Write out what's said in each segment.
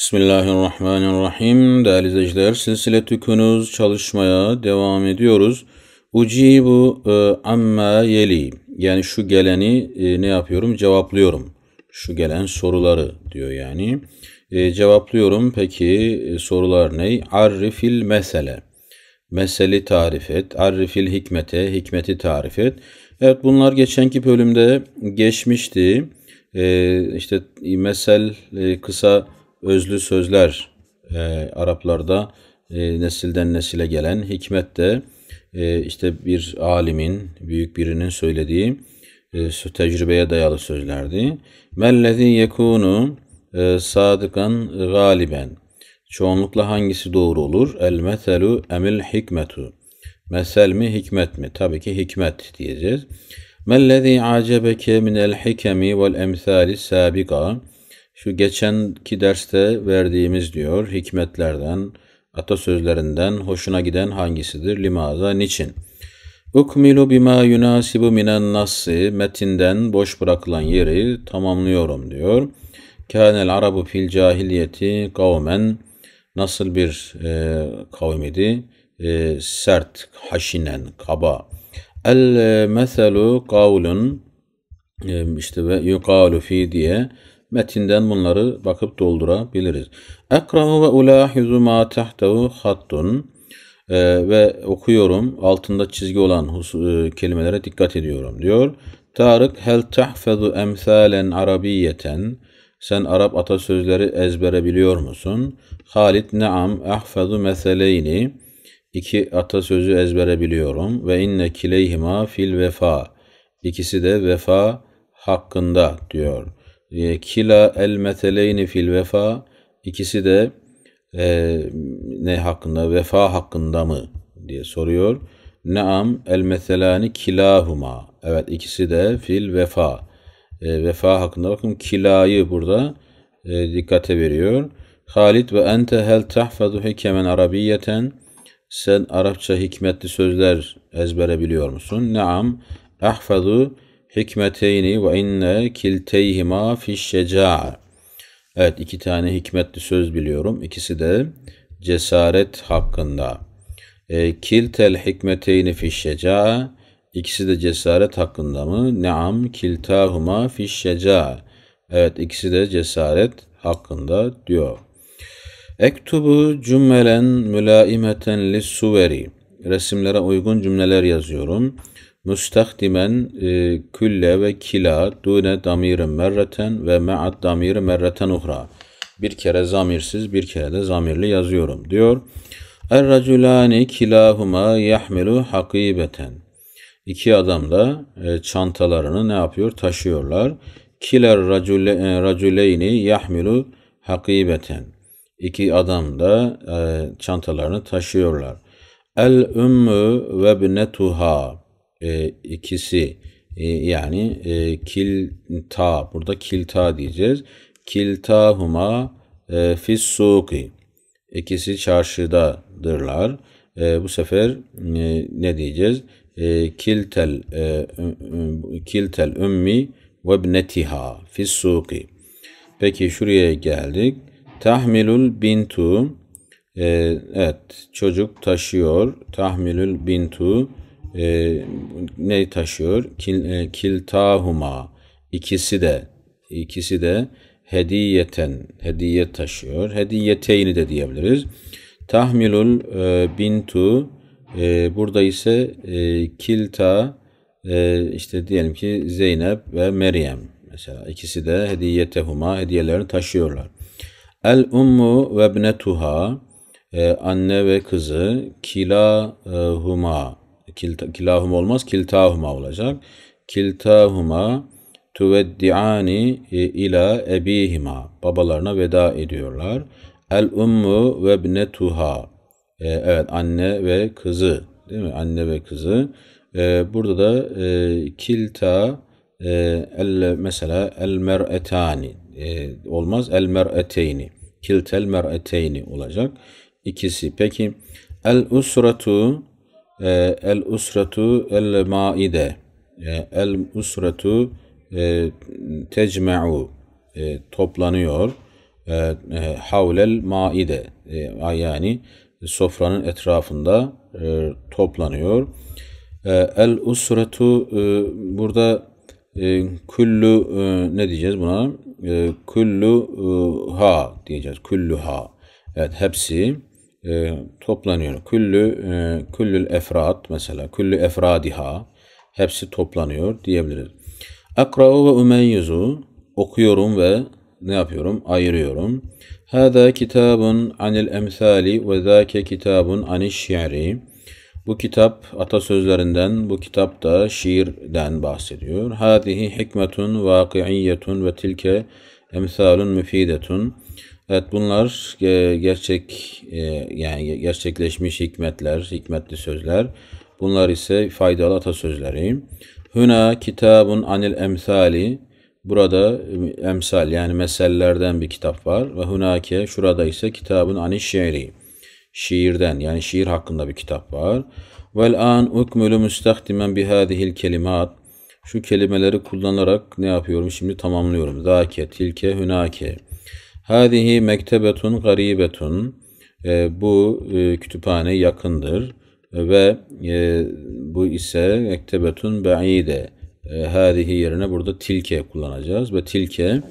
Bismillahirrahmanirrahim. Değerli izleyiciler, silsile tükünüz çalışmaya devam ediyoruz. Ucibu e, amma yeli. Yani şu geleni e, ne yapıyorum? Cevaplıyorum. Şu gelen soruları diyor yani. E, cevaplıyorum. Peki e, sorular ne? Arifil mesele. Meseli tarif et. Arifil hikmete. Hikmeti tarif et. Evet bunlar geçenki bölümde geçmişti. E, işte mesel e, kısa özlü sözler e, Araplarda e, nesilden nesile gelen hikmet de e, işte bir alimin, büyük birinin söylediği e, tecrübeye dayalı sözlerdi. Mellezi yekunu e, sadıkan galiben. Çoğunlukla hangisi doğru olur? El metelu emil hikmetu. Mesel mi hikmet mi? Tabii ki hikmet diyeceğiz. Mellezi acebeke minel hikemi vel emsali sabika. Şu geçenki derste verdiğimiz diyor hikmetlerden, atasözlerinden hoşuna giden hangisidir? Limaza niçin? Ukmilu bima yunasibu minen nasi metinden boş bırakılan yeri tamamlıyorum diyor. Kânel arabu fil cahiliyeti kavmen nasıl bir e, kavim idi? E, sert, haşinen, kaba. El e, meselu kavlun e, işte ve yukalu fi diye metinden bunları bakıp doldurabiliriz. Ekrahu ve ulahizu ma tahtehu hattun ee, ve okuyorum altında çizgi olan e, kelimelere dikkat ediyorum diyor. Tarık hel tahfezu emsalen arabiyeten sen Arap atasözleri ezbere biliyor musun? Halid naam ahfezu meseleyni iki atasözü ezbere biliyorum ve inne kileyhima fil vefa ikisi de vefa hakkında diyor. Ee, kila el meteleyni fil vefa ikisi de e, ne hakkında vefa hakkında mı diye soruyor. Naam el meselani kilahuma. Evet ikisi de fil vefa. E, vefa hakkında bakın kilayı burada e, dikkate veriyor. Halit ve ente hel tahfazu hikemen arabiyeten. Sen Arapça hikmetli sözler ezbere biliyor musun? Naam ahfazu hikmeteyni ve inne kilteyhima fi şeca'a. Evet iki tane hikmetli söz biliyorum. İkisi de cesaret hakkında. E, kiltel hikmeteyni fi şeca'a. İkisi de cesaret hakkında mı? Neam kiltahuma fi şeca'a. Evet ikisi de cesaret hakkında diyor. Ektubu cümlelen mülaimeten li suveri. Resimlere uygun cümleler yazıyorum müstahdimen e, külle ve kila dune damir merreten ve me'at damir merreten uhra. Bir kere zamirsiz, bir kere de zamirli yazıyorum diyor. Er-raculani kilahuma yahmilu hakibeten. İki adam da e, çantalarını ne yapıyor? Taşıyorlar. Kiler racule, raculeyni yahmilu hakibeten. İki adam da e, çantalarını taşıyorlar. El ümmü ve bnetuha e, ikisi e, yani e, kilta burada kilta diyeceğiz. Kiltahuma e, fis ikisi çarşıdadırlar. E, bu sefer e, ne diyeceğiz? E, kiltel e, kiltel ümmi ve ibnetiha fis Peki şuraya geldik. Tahmilul bintu e, evet çocuk taşıyor. Tahmilul bintu e, ne taşıyor? Kil, e, kiltahuma ikisi de ikisi de hediyeten hediye taşıyor. Hediyeteyni de diyebiliriz. Tahmilul e, bintu e, burada ise e, kilta e, işte diyelim ki Zeynep ve Meryem mesela ikisi de hediyetehuma hediyelerini taşıyorlar. El ummu ve bnetuha e, anne ve kızı kila e, huma kilta, olmaz, kiltahuma olacak. Kiltahuma tuveddiani e, ila ebihima. Babalarına veda ediyorlar. El ummu ve bnetuha. tuha e, evet anne ve kızı. Değil mi? Anne ve kızı. E, burada da kilta el, mesela el mer'etani olmaz. El mer'eteyni. Kiltel mer'eteyni olacak. İkisi. Peki el usratu e, el usratu el maide e, el usratu e, tecme'u e, toplanıyor ee, e, havlel maide e, yani sofranın etrafında e, toplanıyor. E, el usratu burada e, küllü ne diyeceğiz buna? E, küllü ha diyeceğiz. Küllü ha. Evet hepsi e, toplanıyor. Küllü e, küllül efrat mesela küllü efradiha hepsi toplanıyor diyebiliriz. Akra'u ve umeyyuzu okuyorum ve ne yapıyorum? Ayırıyorum. Hada kitabun anil emsali ve zâke kitabun anil şi'ri. Bu kitap atasözlerinden, bu kitap da şiirden bahsediyor. Hadihi hikmetun vakiiyyetun ve tilke emsâlun müfidetun. Evet bunlar gerçek e, yani gerçekleşmiş hikmetler, hikmetli sözler. Bunlar ise faydalı atasözleri. Huna kitabun anil emsali. Burada e, emsal yani mesellerden bir kitap var. Ve hunake şurada ise kitabun anil şiiri. Şiirden yani şiir hakkında bir kitap var. Vel an ukmülü müstahdimen bihadihil kelimat. Şu kelimeleri kullanarak ne yapıyorum şimdi tamamlıyorum. Zake, tilke, hünake. Hadihi mektebetun garibetun. E, bu e, kütüphane yakındır ve e, bu ise mektebetun ba'ide. E, hadihi yerine burada tilke kullanacağız ve tilke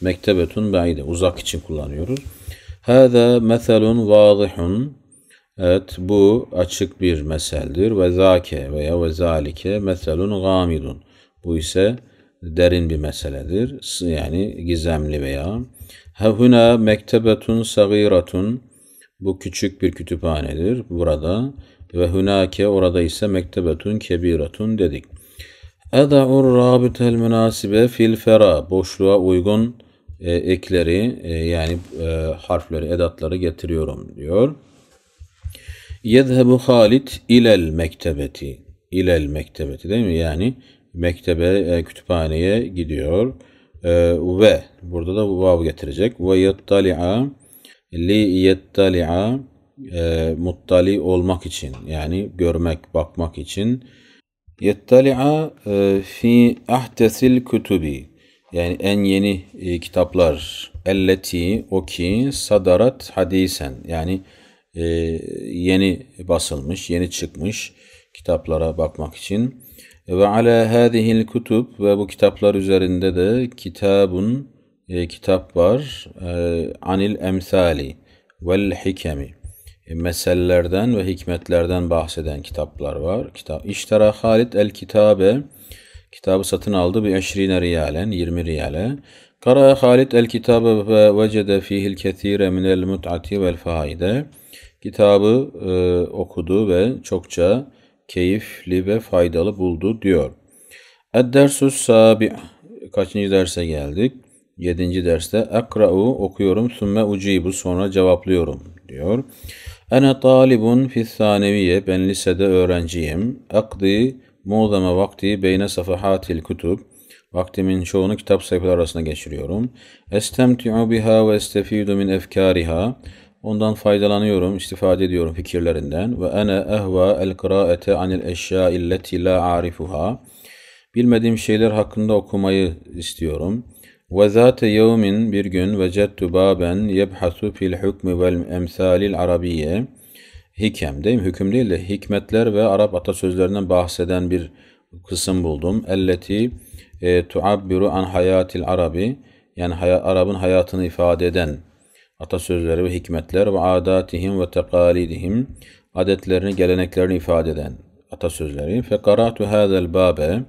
mektebetun ba'ide. Uzak için kullanıyoruz. Hada meselun vazihun. Evet bu açık bir meseldir. Ve zake veya ve zalike meselun gamidun. Bu ise derin bir meseledir. Yani gizemli veya Hehuna mektebetun sagiratun. Bu küçük bir kütüphanedir burada. Ve hunake orada ise mektebetun kebiratun dedik. Eda'ur rabıtel münasibe fil fera. Boşluğa uygun e, ekleri e, yani e, harfleri, edatları getiriyorum diyor. Yedhebu Halid ilel mektebeti. İlel mektebeti değil mi? Yani mektebe, e, kütüphaneye gidiyor e, ve burada da vav getirecek. Ve yettali'a li yettali'a e, muttali olmak için yani görmek, bakmak için yettali'a e, fi ahdesil kütübi yani en yeni e, kitaplar elleti o ki sadarat hadisen yani e, yeni basılmış, yeni çıkmış kitaplara bakmak için ve ala hadihil kutub ve bu kitaplar üzerinde de kitabun e, kitap var. E, anil emsali vel hikemi. E, mesellerden ve hikmetlerden bahseden kitaplar var. Kitap. İştara Halid el kitabe. Kitabı satın aldı bir eşrine riyalen, 20 riyale. Kara Halid el kitabe ve vecede fihil kethire minel mut'ati vel faide. Kitabı e, okudu ve çokça keyifli ve faydalı buldu diyor. Eddersüs sabi kaçıncı derse geldik? Yedinci derste akra'u okuyorum sümme ucibu sonra cevaplıyorum diyor. Ene talibun fissaneviye ben lisede öğrenciyim. Akdi muğzama vakti beyne safahatil kutub. Vaktimin çoğunu kitap sayfaları arasında geçiriyorum. Estemti'u biha ve estefidu min efkariha. Ondan faydalanıyorum, istifade ediyorum fikirlerinden. Ve ene ehva el kıraete anil eşya illeti la arifuha. Bilmediğim şeyler hakkında okumayı istiyorum. Ve zate yevmin bir gün vecettu baben yebhasu fil hükmü vel emsalil arabiye. Hikem değil mi? Hüküm değil de hikmetler ve Arap atasözlerinden bahseden bir kısım buldum. Elleti e, tuabbiru an hayatil arabi yani hay Arap'ın hayatını ifade eden atasözleri ve hikmetler ve adatihim ve tekalidihim adetlerini, geleneklerini ifade eden atasözleri. Fekaratu hadel babe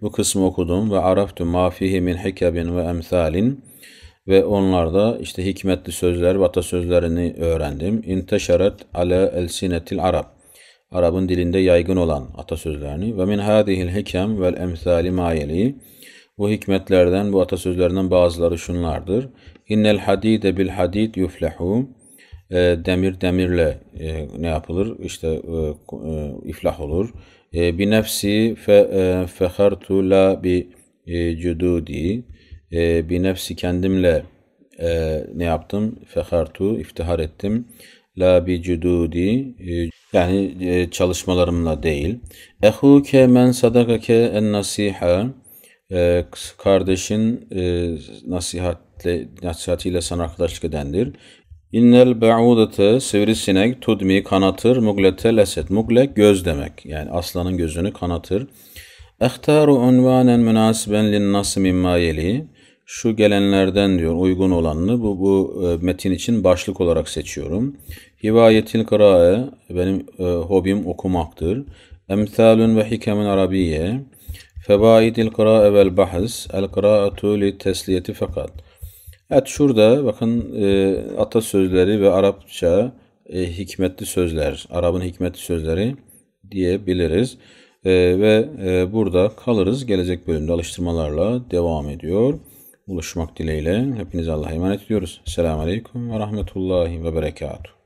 bu kısmı okudum ve araftu mafihi min hikabin ve emsalin ve onlarda işte hikmetli sözler ve atasözlerini öğrendim. İnteşeret ale elsinetil Arab. Arap'ın dilinde yaygın olan atasözlerini ve min hadihil hikem vel emsali mayeli bu hikmetlerden, bu atasözlerinden bazıları şunlardır. İnnel hadide bil hadid yuflehu. E, demir demirle e, ne yapılır? İşte e, iflah olur. Bi nefsi fe fehertu la bi cududi. Bi nefsi kendimle ne yaptım? Fehertu, iftihar ettim. La bi cududi yani çalışmalarımla değil. Ehu ke men sadaka ke en nasiha ee, kardeşin e, nasihatle, nasihatiyle sana arkadaşlık edendir. İnnel ba'udete sivrisinek tudmi kanatır muglete leset. Muglek göz demek. Yani aslanın gözünü kanatır. Ehtaru unvanen münasiben lin nası mimma Şu gelenlerden diyor uygun olanını bu, bu e, metin için başlık olarak seçiyorum. Hivayetil kırae benim e, hobim okumaktır. Emtalun ve hikemin arabiye Fevaidil kıra'a vel bahs. El kıra'atu li tesliyeti fakat. Evet şurada bakın e, atasözleri ve Arapça e, hikmetli sözler, Arap'ın hikmetli sözleri diyebiliriz. E, ve e, burada kalırız. Gelecek bölümde alıştırmalarla devam ediyor. Buluşmak dileğiyle hepinize Allah'a emanet ediyoruz. Selamun Aleyküm ve Rahmetullahi ve Berekatuhu.